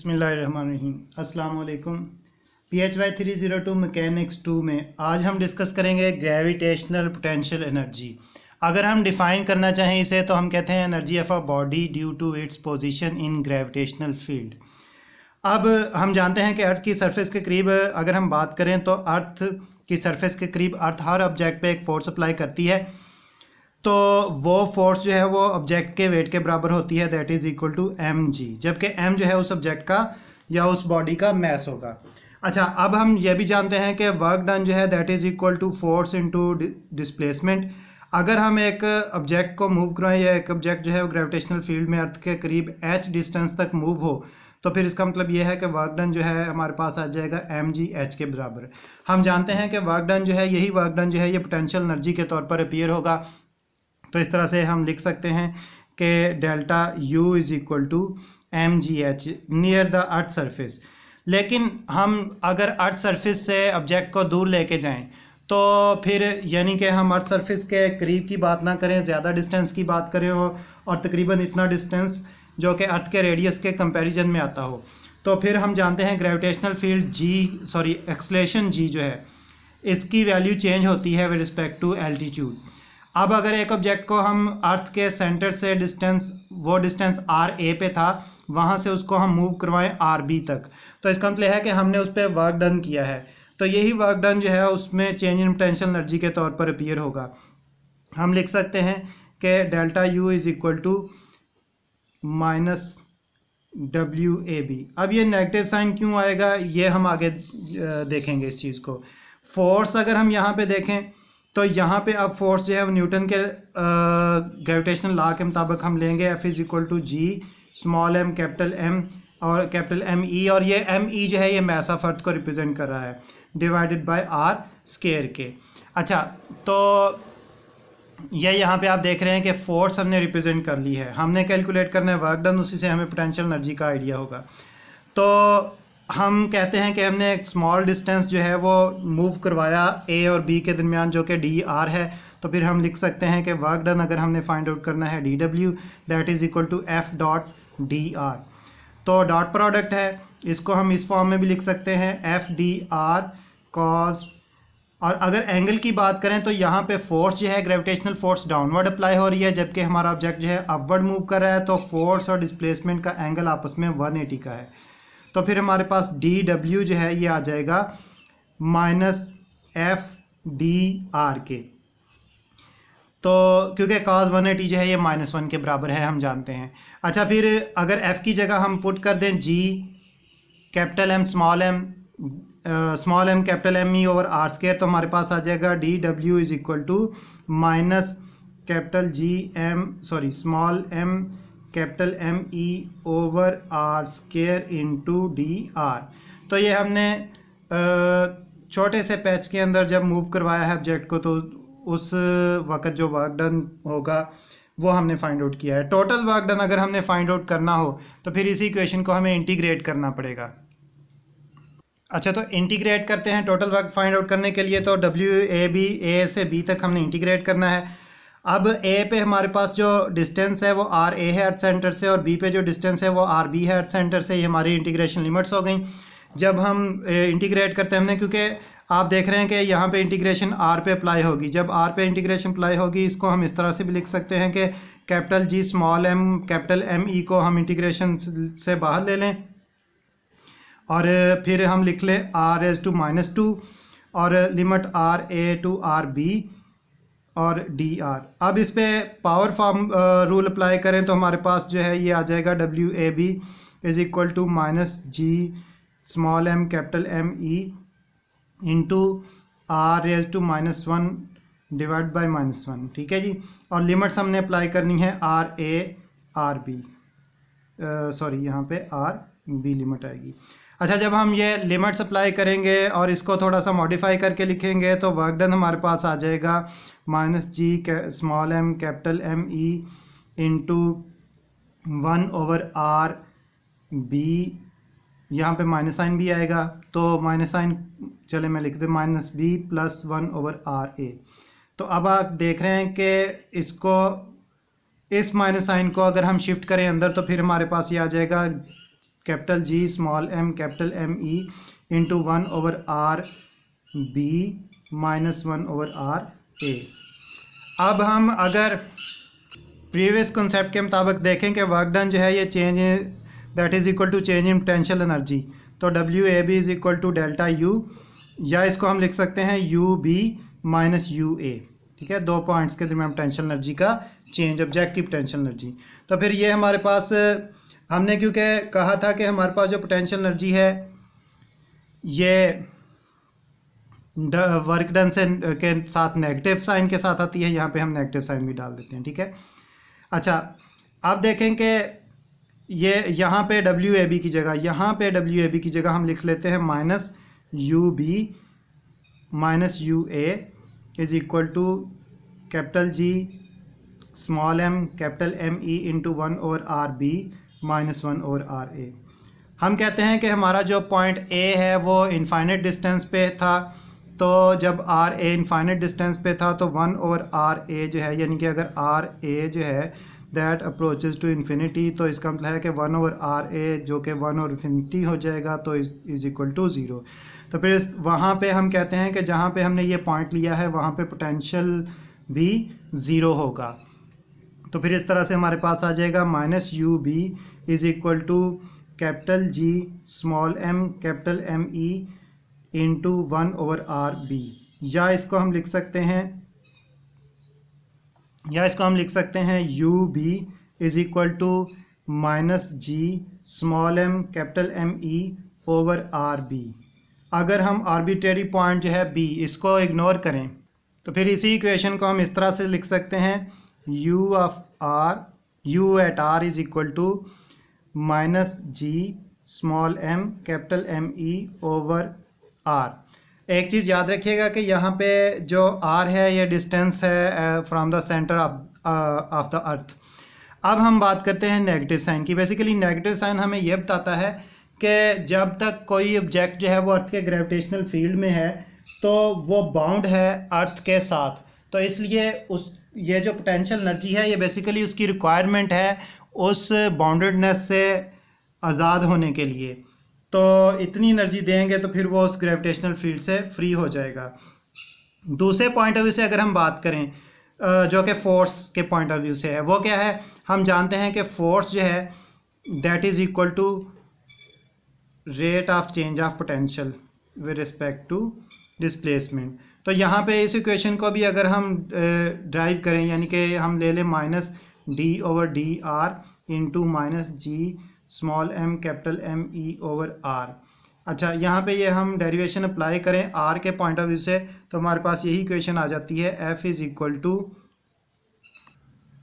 अस्सलाम वालेकुम P H Y three zero two mechanics two में आज हम डिस्कस करेंगे ग्रेविटेशनल पोटेंशियल एनर्जी अगर हम डिफ़ाइन करना चाहें इसे तो हम कहते हैं energy of a body due to its position in gravitational field अब हम जानते हैं कि अर्थ की सरफेस के करीब अगर हम बात करें तो अर्थ की सरफेस के करीब अर्थ हर ऑब्जेक्ट पे एक फोर्स अप्लाई करती है तो वो फोर्स जो है वो ऑब्जेक्ट के वेट के बराबर होती है that is equal to M G जबकि एम जो है उस ऑब्जेक्ट का या उस बॉडी का मैस होगा अच्छा अब हम यह भी जानते हैं कि वर्क डन जो है that is equal to force into displacement अगर हम एक ऑब्जेक्ट को मूव करवाएं या एक ऑब्जेक्ट जो है वो ग्रेविटेशनल फील्ड में अर्थ के करीब एच डिस्टेंस तक मूव हो तो फिर इसका मतलब ये है कि वर्क डन जो है हमारे पास आ जाएगा एम जी एच के बराबर हम जानते हैं कि वर्क डन जो है यही वर्क डन जो है ये पोटेंशियल एनर्जी के तौर पर अपीयर होगा तो इस तरह से हम लिख सकते हैं कि delta U is equal to M G H near the earth surface लेकिन हम अगर अर्थ सरफेस से ऑब्जेक्ट को दूर लेके जाएं तो फिर यानी कि हम अर्थ सरफेस के करीब की बात ना करें ज़्यादा डिस्टेंस की बात करें और तकरीबन इतना डिस्टेंस जो कि अर्थ के रेडियस के कंपैरिजन में आता हो तो फिर हम जानते हैं gravitational field G sorry acceleration G जो है इसकी वैल्यू चेंज होती है विद रिस्पेक्ट टू एल्टीट्यूड अब अगर एक ऑब्जेक्ट को हम अर्थ के सेंटर से डिस्टेंस वो डिस्टेंस आर ए पे था वहाँ से उसको हम मूव करवाएं आर बी तक तो इसका मतलब है कि हमने उस पर वर्क डन किया है तो यही वर्क डन जो है उसमें चेंज इन पोटेंशियल एनर्जी के तौर पर अपीयर होगा हम लिख सकते हैं कि delta U is equal to minus W A B अब ये नेगेटिव साइन क्यों आएगा ये हम आगे देखेंगे इस चीज़ को फोर्स अगर हम यहाँ पे देखें तो यहाँ पे अब फोर्स जो है वो न्यूटन के ग्रेविटेशनल लॉ के मुताबिक हम लेंगे F is equal to G small M capital M और कैपिटल एम ई और ये एम ई e जो है ये मैसा फर्द को रिप्रेजेंट कर रहा है डिवाइडेड बाय आर स्केयर के अच्छा तो ये यहाँ पे आप देख रहे हैं कि फोर्स हमने रिप्रेजेंट कर ली है हमने कैलकुलेट करना है वर्क डन उसी से हमें पोटेंशियल एनर्जी का आइडिया होगा तो हम कहते हैं कि हमने एक स्मॉल डिस्टेंस जो है वो मूव करवाया ए और बी के दरमियान जो कि डी आर है तो फिर हम लिख सकते हैं कि वर्क डन अगर हमने फाइंड आउट करना है D W that is equal to F dot D R तो डॉट प्रोडक्ट है इसको हम इस फॉर्म में भी लिख सकते हैं एफ डी आर कॉज और अगर एंगल की बात करें तो यहाँ पे फोर्स जो है ग्रेविटेशनल फोर्स डाउनवर्ड अप्लाई हो रही है जबकि हमारा ऑब्जेक्ट जो है अपवर्ड मूव कर रहा है तो फोर्स और डिस्प्लेसमेंट का एंगल आपस में 180 का है तो फिर हमारे पास डी डब्ल्यू जो है ये आ जाएगा माइनस एफ डी आर के तो क्योंकि कॉज वन एटी जो है ये माइनस वन के बराबर है हम जानते हैं अच्छा फिर अगर एफ़ की जगह हम पुट कर दें G capital M small M small M capital M E over R square तो हमारे पास आ जाएगा D W is equal to minus capital G M sorry small M capital M E over R square to D R तो ये हमने छोटे से पैच के अंदर जब मूव करवाया है ऑब्जेक्ट को तो उस वक़्त जो वर्क डन होगा वो हमने फाइंड आउट किया है टोटल वर्क डन अगर हमने फाइंड आउट करना हो तो फिर इसी इक्वेशन को हमें इंटीग्रेट करना पड़ेगा अच्छा तो इंटीग्रेट करते हैं टोटल वर्क फाइंड आउट करने के लिए तो डब्ल्यू ए बी ए से बी तक हमने इंटीग्रेट करना है अब ए पे हमारे पास जो डिस्टेंस है वो आर ए है अर्थ सेंटर से और बी पे जो डिस्टेंस है वो आर बी है अर्थ सेंटर से ये हमारी इंटीग्रेशन लिमिट्स हो गई जब हम इंटीग्रेट करते हैं हमने क्योंकि आप देख रहे हैं कि यहाँ पे इंटीग्रेशन आर पे अप्लाई होगी जब आर पे इंटीग्रेशन अप्लाई होगी इसको हम इस तरह से भी लिख सकते हैं कि capital G small M capital M E को हम इंटीग्रेशन से बाहर ले लें और फिर हम लिख लें R raise to minus two और limit R A to R B और डी आर अब इस पर पावर फॉर्म रूल अप्लाई करें तो हमारे पास जो है ये आ जाएगा W A B is equal to minus G small M capital M E into R raise to minus one divide by minus one ठीक है जी और लिमिट्स हमने अप्लाई करनी है R A R B sorry यहाँ पे आर बी लिमिट आएगी अच्छा जब हम ये लिमिट अप्लाई करेंगे और इसको थोड़ा सा मॉडिफाई करके लिखेंगे तो वर्क डन हमारे पास आ जाएगा minus G small M capital M E into one over R B यहाँ पे माइनस साइन भी आएगा तो माइनस साइन चले मैं लिख दूँ minus B plus one over R A तो अब आप देख रहे हैं कि इसको इस माइनस साइन को अगर हम शिफ्ट करें अंदर तो फिर हमारे पास ये आ जाएगा capital G small M capital M E into one over R B minus one over R A अब हम अगर प्रीवियस कंसेप्ट के मुताबिक देखें कि वर्क डन जो है ये change that is equal to change in potential energy तो W A B is equal to delta U या इसको हम लिख सकते हैं U B minus U A ठीक है दो पॉइंट्स के दरमियान पोटेंशियल एनर्जी का चेंज ऑब्जेक्टिव पोटेंशियल एनर्जी तो फिर ये हमारे पास हमने क्योंकि कहा था कि हमारे पास जो पोटेंशियल एनर्जी है ये वर्क डन से के साथ नेगेटिव साइन के साथ आती है यहाँ पे हम नेगेटिव साइन भी डाल देते हैं ठीक है अच्छा आप देखें कि ये यहाँ पे डब्ल्यू ए बी की जगह यहाँ पे डब्ल्यू ए बी की जगह हम लिख लेते हैं minus U B minus U A is equal to capital G small M capital M E into one और आर बी माइनस वन और आर ए हम कहते हैं कि हमारा जो पॉइंट ए है वो इनफाइनट डिस्टेंस पे था तो जब आर ए इनफाइनट डिस्टेंस पे था तो वन और आर ए जो है यानी कि अगर आर ए जो है दैट अप्रोचेज टू इन्फिनिटी तो इसका मतलब है कि वन और आर ए जो कि वन और इन्फिनिटी हो जाएगा तो इज़ इक्वल टू ज़ीरो तो फिर इस वहाँ पर हम कहते हैं कि जहाँ पर हमने ये पॉइंट लिया है वहाँ पर पोटेंशल भी ज़ीरो होगा तो फिर इस तरह से हमारे पास आ जाएगा minus U B is equal to capital G small M capital M E into one over R B या इसको हम लिख सकते हैं या इसको हम लिख सकते हैं U B is equal to minus G small M capital M E over R B अगर हम आर्बिट्रेरी पॉइंट जो है बी इसको इग्नोर करें तो फिर इसी इक्वेशन को हम इस तरह से लिख सकते हैं u of r u at r is equal to minus g small m capital m e over r एक चीज़ याद रखिएगा कि यहाँ पे जो r है ये डिस्टेंस है from the centre of of the earth अब हम बात करते हैं नेगेटिव साइन की बेसिकली नेगेटिव साइन हमें यह बताता है कि जब तक कोई ऑब्जेक्ट जो है वो अर्थ के ग्रेविटेशनल फील्ड में है तो वो बाउंड है अर्थ के साथ तो इसलिए उस ये जो पोटेंशियल एनर्जी है ये बेसिकली उसकी रिक्वायरमेंट है उस बाउंडेडनेस से आज़ाद होने के लिए तो इतनी एनर्जी देंगे तो फिर वो उस ग्रेविटेशनल फील्ड से फ्री हो जाएगा दूसरे पॉइंट ऑफ व्यू से अगर हम बात करें जो कि फोर्स के पॉइंट ऑफ व्यू से है वो क्या है हम जानते हैं कि फोर्स जो है that is equal to rate of change of potential with respect to displacement तो यहाँ पे इस इक्वेशन को भी अगर हम ड्राइव करें यानी कि हम ले लें minus D over D R into minus G small M capital M E over R अच्छा यहाँ पे ये यह हम डेरिवेशन अप्लाई करें आर के पॉइंट ऑफ व्यू से तो हमारे पास यही इक्वेशन आ जाती है एफ इज़ इक्वल टू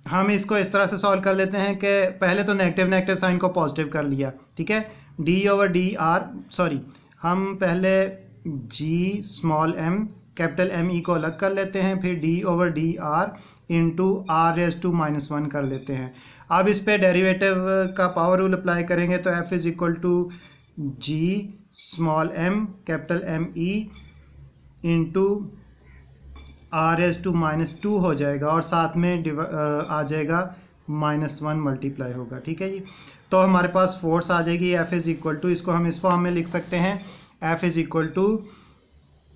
हम इसको इस तरह से सॉल्व कर लेते हैं कि पहले तो नेगेटिव नेगेटिव साइन को पॉजिटिव कर लिया ठीक है D over D R sorry हम पहले G small M capital M E को अलग कर लेते हैं फिर D over D R into R raise to minus one कर लेते हैं अब इस पर डेरिवेटिव का पावर रूल अप्लाई करेंगे तो F is equal to G small M capital M E into R raise to minus two हो जाएगा और साथ में आ जाएगा माइनस वन मल्टीप्लाई होगा ठीक है जी तो हमारे पास फोर्स आ जाएगी एफ इज़ इक्वल टू इसको हम इस फॉर्म में लिख सकते हैं F is equal to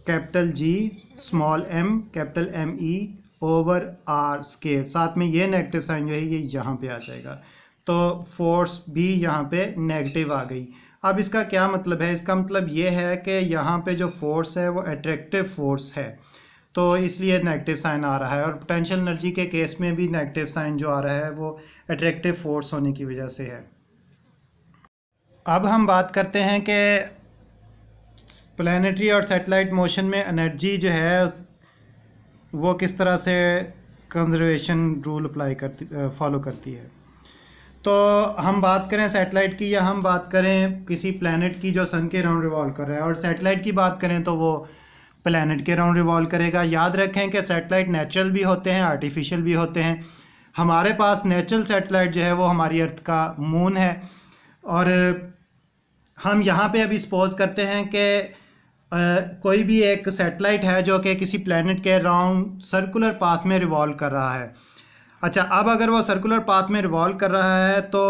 capital G small M capital M E over R square साथ में ये नेगेटिव साइन जो है ये यहाँ पे आ जाएगा तो फोर्स भी यहाँ पे नेगेटिव आ गई अब इसका क्या मतलब है इसका मतलब ये है कि यहाँ पे जो फोर्स है वो अट्रैक्टिव फोर्स है तो इसलिए नेगेटिव साइन आ रहा है और पोटेंशियल एनर्जी के केस में भी नेगेटिव साइन जो आ रहा है वो अट्रैक्टिव फोर्स होने की वजह से है अब हम बात करते हैं कि प्लानटरी और सेटेलाइट मोशन में एनर्जी जो है वो किस तरह से कंजर्वेशन रूल अप्लाई करती फॉलो करती है तो हम बात करें सेटेलाइट की या हम बात करें किसी प्लानट की जो सन के राउंड रिवॉल्व कर रहा है और सेटेलाइट की बात करें तो वो प्लानट के राउंड रिवॉल्व करेगा याद रखें कि सेटेलाइट नेचुरल भी होते हैं आर्टिफिशियल भी होते हैं हमारे पास नेचुरल सेटेलाइट जो है वो हमारी अर्थ का मून है और हम यहाँ पे अभी सपोज़ करते हैं कि कोई भी एक सेटेलाइट है जो कि किसी प्लानट के राउंड सर्कुलर पाथ में रिवॉल्व कर रहा है अच्छा अब अगर वो सर्कुलर पाथ में रिवॉल्व कर रहा है तो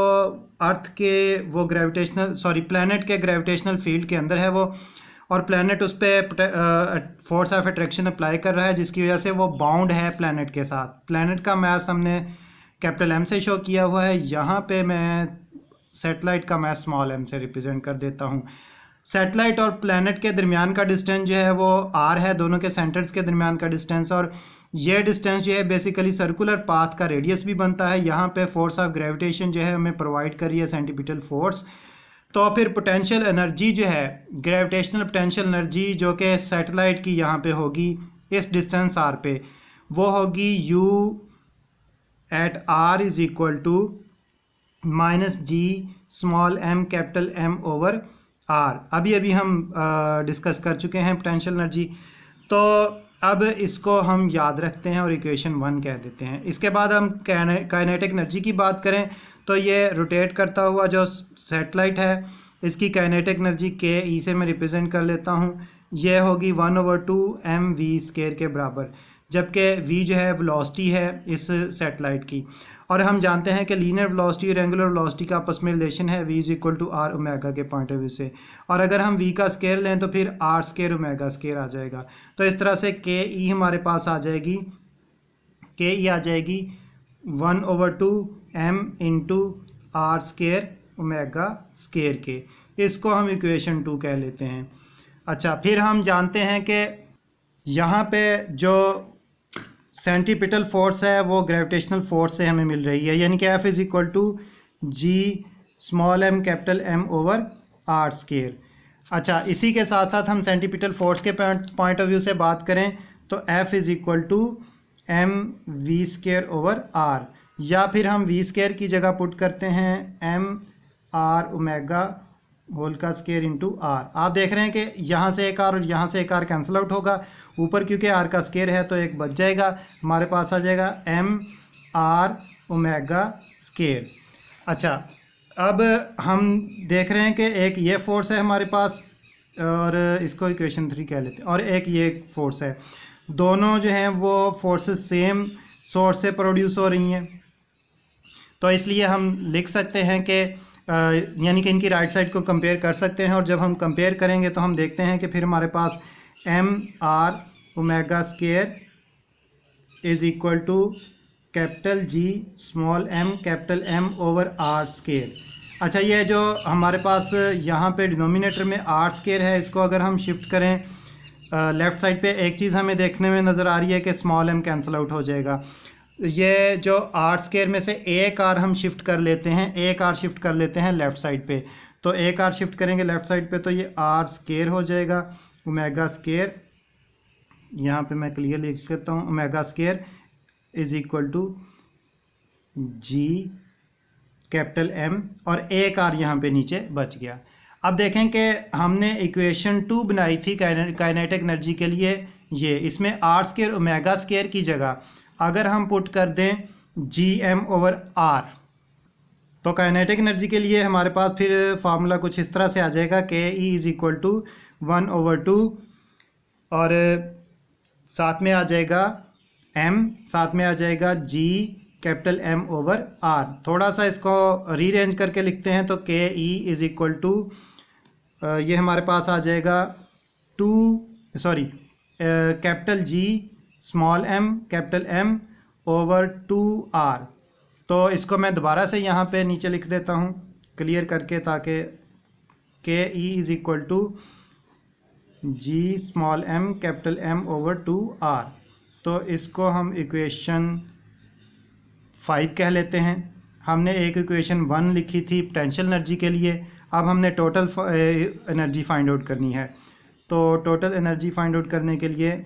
अर्थ के वो ग्रेविटेशनल सॉरी प्लानट के ग्रेविटेशनल फील्ड के अंदर है वो और प्लानट उस पर फोर्स ऑफ अट्रैक्शन अप्लाई कर रहा है जिसकी वजह से वो बाउंड है प्लानट के साथ प्लानट का मैथ हमने कैपिटल एम से शो किया हुआ है यहाँ पे मैं सेटेलाइट का मैं स्मॉल एम से रिप्रेजेंट कर देता हूँ सेटेलाइट और प्लानट के दरमियान का डिस्टेंस जो है वो आर है दोनों के सेंटर्स के दरमियान का डिस्टेंस और ये डिस्टेंस जो है बेसिकली सर्कुलर पाथ का रेडियस भी बनता है यहाँ पे फोर्स ऑफ ग्रेविटेशन जो है हमें प्रोवाइड कर रही है सेंटिपिटल फोर्स तो फिर पोटेंशियल एनर्जी जो है ग्रेविटेशनल पोटेंशियल एनर्जी जो कि सैटेलाइट की यहाँ पे होगी इस डिस्टेंस आर पे वो होगी U at R is equal to minus G small M capital M over R अभी अभी हम डिस्कस कर चुके हैं पोटेंशियल एनर्जी तो अब इसको हम याद रखते हैं और इक्वेशन वन कह देते हैं इसके बाद हम काइनेटिक एनर्जी की बात करें तो ये रोटेट करता हुआ जो सेटेलाइट है इसकी काइनेटिक एनर्जी के ई से मैं रिप्रेजेंट कर लेता हूँ यह होगी one over two M V square के बराबर जबकि वी जो है वेलोसिटी है इस सेटेलाइट की और हम जानते हैं कि लीनियर वेलोसिटी और एंगुलर वेलोसिटी का आपस में रिलेशन है V is equal to R omega के पॉइंट ऑफ व्यू से और अगर हम वी का स्केयर लें तो फिर आर स्केयर ओमेगा स्केयर आ जाएगा तो इस तरह से के ई e हमारे पास आ जाएगी के ई e आ जाएगी one over two M into R square omega square के इसको हम इक्वेशन टू कह लेते हैं अच्छा फिर हम जानते हैं कि यहाँ पे जो सेंटीपिटल फोर्स है वो ग्रेविटेशनल फोर्स से हमें मिल रही है यानी कि F is equal to G small M capital M over R square अच्छा इसी के साथ साथ हम सेंटीपिटल फोर्स के पॉइंट ऑफ व्यू से बात करें तो F is equal to M V square over R या फिर हम वी स्केयर की जगह पुट करते हैं एम आर ओमेगा होल का स्केयर इंटू आर आप देख रहे हैं कि यहाँ से एक आर और यहाँ से एक आर कैंसिल आउट होगा ऊपर क्योंकि आर का स्केयर है तो एक बच जाएगा हमारे पास आ जाएगा एम आर ओमेगा स्केयर अच्छा अब हम देख रहे हैं कि एक ये फोर्स है हमारे पास और इसको इक्वेशन थ्री कह लेते हैं और एक ये फोर्स है दोनों जो हैं वो फोर्सेस सेम सोर्स से प्रोड्यूस हो रही हैं तो इसलिए हम लिख सकते हैं कि यानी कि इनकी राइट साइड को कंपेयर कर सकते हैं और जब हम कंपेयर करेंगे तो हम देखते हैं कि फिर हमारे पास M R omega square is equal to capital G small M capital M over R square अच्छा ये जो हमारे पास यहाँ पे डिनोमिनेटर में आर स्केयर है इसको अगर हम शिफ्ट करें लेफ़्ट साइड पे एक चीज़ हमें देखने में नज़र आ रही है कि स्मॉल एम कैंसिल आउट हो जाएगा ये जो आर स्केयर में से एक आर हम शिफ्ट कर लेते हैं एक आर शिफ्ट कर लेते हैं लेफ़्ट साइड पे तो एक आर शिफ्ट करेंगे लेफ़्ट साइड पे तो ये आर स्केयर हो जाएगा ओमेगा स्केयर यहाँ पे मैं क्लियर लिख देता हूँ omega square is equal to G capital M और एक आर यहाँ पे नीचे बच गया अब देखें कि हमने इक्वेशन टू बनाई थी काइनेटिक एनर्जी के लिए ये इसमें आर स्केयर ओमेगा स्केयर की जगह अगर हम पुट कर दें जी एम ओवर आर तो काइनेटिक एनर्जी के लिए हमारे पास फिर फार्मूला कुछ इस तरह से आ जाएगा K E is equal to one over two और साथ में आ जाएगा एम साथ में आ जाएगा G capital M over R थोड़ा सा इसको रीरेंज करके लिखते हैं तो के ई इज़ इक्वल टू ये हमारे पास आ जाएगा two sorry capital G small M capital M over two R तो इसको मैं दोबारा से यहाँ पे नीचे लिख देता हूँ क्लियर करके ताकि K E is equal to G small M capital M over two R तो इसको हम इक्वेशन फाइव कह लेते हैं हमने एक इक्वेशन वन लिखी थी पोटेंशियल एनर्जी के लिए अब हमने टोटल एनर्जी फाइंड आउट करनी है तो टोटल एनर्जी फाइंड आउट करने के लिए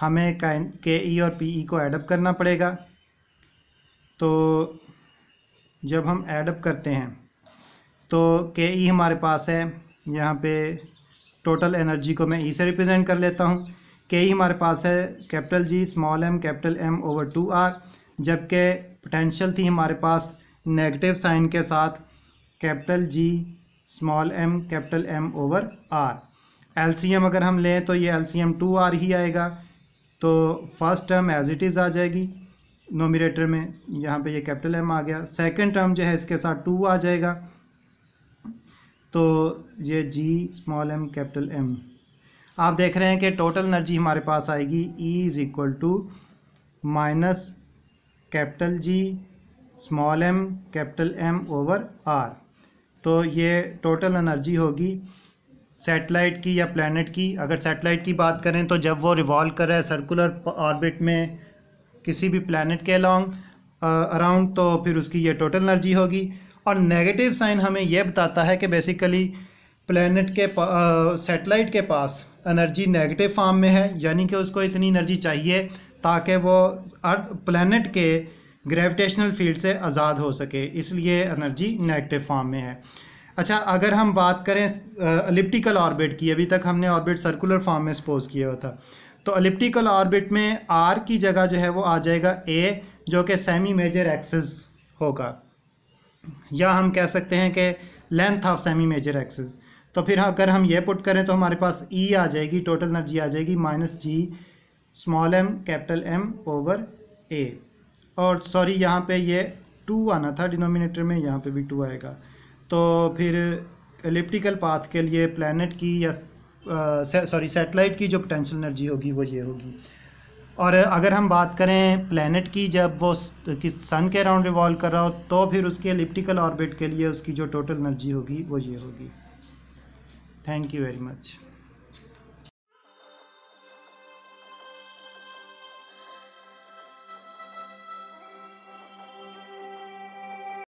हमें के ई और पी ई को एडअप करना पड़ेगा तो जब हम एडअप करते हैं तो के ई हमारे पास है यहाँ पे टोटल एनर्जी को मैं ई e से रिप्रेजेंट कर लेता हूँ के ई हमारे पास है capital G small M capital M over two R जबकि पोटेंशियल थी हमारे पास नेगेटिव साइन के साथ capital G small M capital M over R LCM अगर हम लें तो ये एलसीएम टू आर ही आएगा तो first term as it is आ जाएगी नोमिनेटर में यहाँ पे ये कैपिटल एम आ गया सेकंड टर्म जो है इसके साथ टू आ जाएगा तो ये G small M capital M आप देख रहे हैं कि टोटल एनर्जी हमारे पास आएगी E is equal to minus capital G small M capital M over R तो ये टोटल एनर्जी होगी सैटेलाइट की या प्लानट की अगर सैटेलाइट की बात करें तो जब वो रिवॉल्व कर रहा है सर्कुलर ऑर्बिट में किसी भी प्लानट के अलॉन्ग अराउंड तो फिर उसकी ये टोटल एनर्जी होगी और नेगेटिव साइन हमें यह बताता है कि बेसिकली प्लानट के सैटेलाइट के पास एनर्जी नेगेटिव फॉर्म में है यानी कि उसको इतनी एनर्जी चाहिए ताकि वो अर्थ प्लानट के ग्रेविटेशनल फील्ड से आज़ाद हो सके इसलिए एनर्जी नेगेटिव फॉर्म में है अच्छा अगर हम बात करें अलिप्टिकल ऑर्बिट की अभी तक हमने ऑर्बिट सर्कुलर फॉर्म में सपोज किया होता तो अलिप्टिकल ऑर्बिट में आर की जगह जो है वो आ जाएगा ए जो कि सेमी मेजर एक्सेस होगा या हम कह सकते हैं कि length of semi major axis तो फिर अगर हम ये पुट करें तो हमारे पास ई e आ जाएगी टोटल एनर्जी आ जाएगी minus G small M capital M over A और सॉरी यहाँ पे ये टू आना था डिनोमिनेटर में यहाँ पे भी टू आएगा तो फिर एलिप्टिकल पाथ के लिए प्लानट की या सॉरी सेटेलाइट की जो पोटेंशियल एनर्जी होगी वो ये होगी और अगर हम बात करें प्लानट की जब वो किस सन के अराउंड रिवॉल्व कर रहा हो तो फिर उसके एलिप्टिकल ऑर्बिट के लिए उसकी जो टोटल एनर्जी होगी वो ये होगी थैंक यू वेरी मच